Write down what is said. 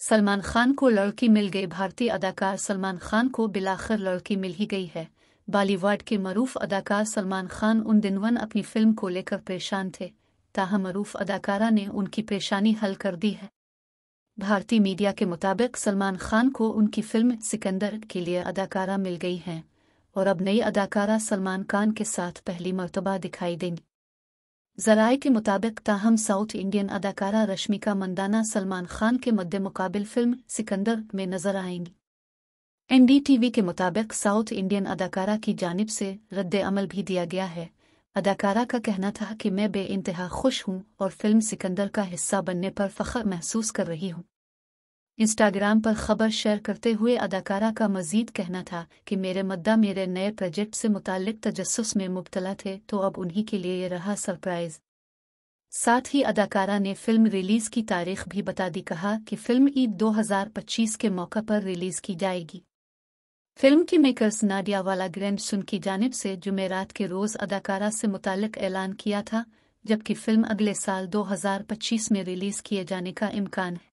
सलमान खान को लड़की मिल गई भारतीय अदाकार सलमान खान को बिलाख़र लड़की मिल ही गई है बॉलीवुड के मरूफ अदाकार सलमान खान उन दिनवन अपनी फिल्म को लेकर परेशान थे ताहम मरूफ अदाकारा ने उनकी परेशानी हल कर दी है भारतीय मीडिया के मुताबिक सलमान खान को उनकी फिल्म सिकंदर के लिए अदाकारा मिल गई हैं और अब नई अदाकारा सलमान खान के साथ पहली मरतबा दिखाई देंगी जराए के मुताबिक ताहम साउथ इंडियन अदाकारा रश्मिका मंदाना सलमान खान के मद्दे मुकाबिल फिल्म सिकंदर में नजर आएंगी एनडीटीवी के मुताबिक साउथ इंडियन अदाकारा की जानब से रद्द अमल भी दिया गया है अदाकारा का कहना था कि मैं बे इंतहा खुश हूँ और फिल्म सिकंदर का हिस्सा बनने पर फख्र महसूस कर रही हूँ इंस्टाग्राम पर खबर शेयर करते हुए अदाकारा का मजीद कहना था कि मेरे मद्दा मेरे नए प्रोजेक्ट से मुतल तजस में मुबतला थे तो अब उन्हीं के लिए यह रहा सरप्राइज साथ ही अदाकारा ने फिल्म रिलीज़ की तारीख भी बता दी कहा कि फिल्म ईद 2025 के मौका पर रिलीज़ की जाएगी फिल्म की makers Nadiadwala Grandson की जानब से जुमेरात के रोज़ अदाकारा से मुतक ऐलान किया था जबकि फिल्म अगले साल 2025 में रिलीज़ किए जाने का इम्कान है